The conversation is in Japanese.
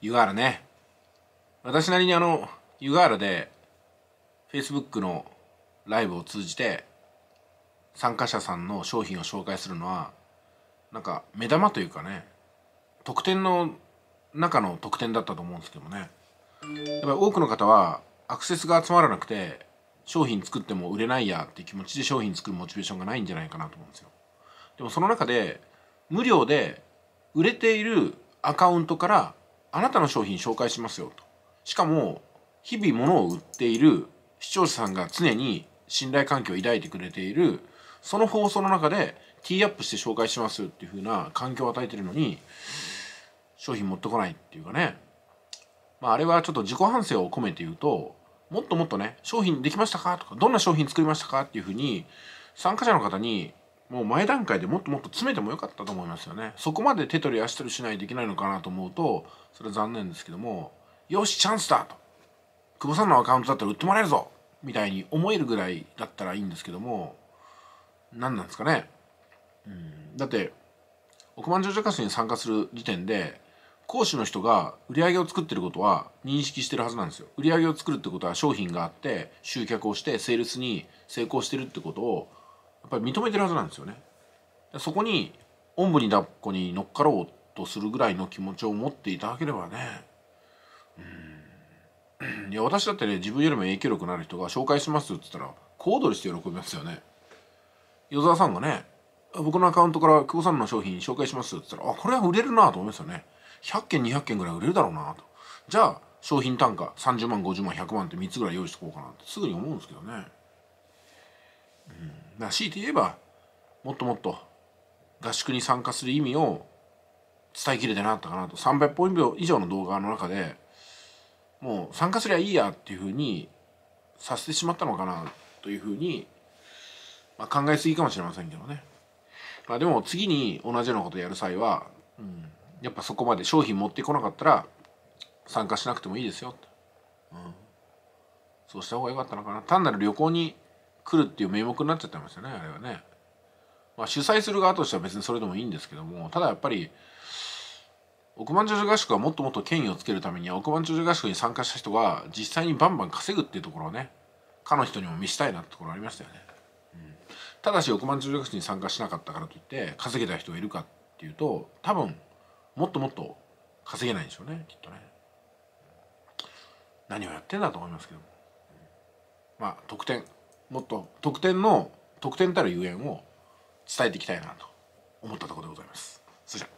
湯河原ね。私なりにあの、湯河原で、Facebook のライブを通じて、参加者さんの商品を紹介するのは、なんか目玉というかね、特典の中の特典だったと思うんですけどもね。やっぱり多くの方は、アクセスが集まらなくて、商品作っても売れないやっていう気持ちで商品作るモチベーションがないんじゃないかなと思うんですよ。でもその中で、無料で売れているアカウントからあなたの商品紹介しますよと。しかも、日々物を売っている視聴者さんが常に信頼関係を抱いてくれている、その放送の中でティーアップして紹介しますっていう風な環境を与えてるのに、商品持ってこないっていうかね。まあ、あれはちょっと自己反省を込めて言うと、もっともっとね、商品できましたかとか、どんな商品作りましたかっていう風に、参加者の方にもう前段階でもっともっと詰めてもよかったと思いますよねそこまで手取り足取りしないといけないのかなと思うとそれは残念ですけどもよしチャンスだと久保さんのアカウントだったら売ってもらえるぞみたいに思えるぐらいだったらいいんですけども何なんですかねうんだって億万長者活に参加する時点で講師の人が売り上げを作ってることは認識してるはずなんですよ売り上げを作るってことは商品があって集客をしてセールスに成功してるってことをっぱり認めてるはずなんですよね。そこにおんぶに抱っこに乗っかろうとするぐらいの気持ちを持っていただければねうんいや私だってね自分よりも影響力のある人が紹介しますっつったら小躍りして喜びますよね与沢さんがね僕のアカウントから久保さんの商品紹介しますっつったらあこれは売れるなと思いますよね100件200件ぐらい売れるだろうなとじゃあ商品単価30万50万100万って3つぐらい用意してこうかなってすぐに思うんですけどね強いて言えばもっともっと合宿に参加する意味を伝えきれてなかったかなと300本以上の動画の中でもう参加すりゃいいやっていうふうにさせてしまったのかなというふうに、まあ、考えすぎかもしれませんけどね、まあ、でも次に同じようなことやる際は、うん、やっぱそこまで商品持ってこなかったら参加しなくてもいいですよ、うん、そうした方が良かったのかな単なる旅行に来るっていう名目になっちゃってますよねあれはね。まあ、主催する側としては別にそれでもいいんですけどもただやっぱり億万長者合宿はもっともっと権威をつけるためには億万長者合宿に参加した人が実際にバンバン稼ぐっていうところをねかの人にも見せたいなってところありましたよね。うん、ただし億万長者合宿に参加しなかったからといって稼げた人がいるかっていうと多分もっともっと稼げないんでしょうねきっとね。何をやってんだと思いますけども。まあ得点もっと得点の得点たるゆえんを伝えていきたいなと思ったところでございます。それじゃ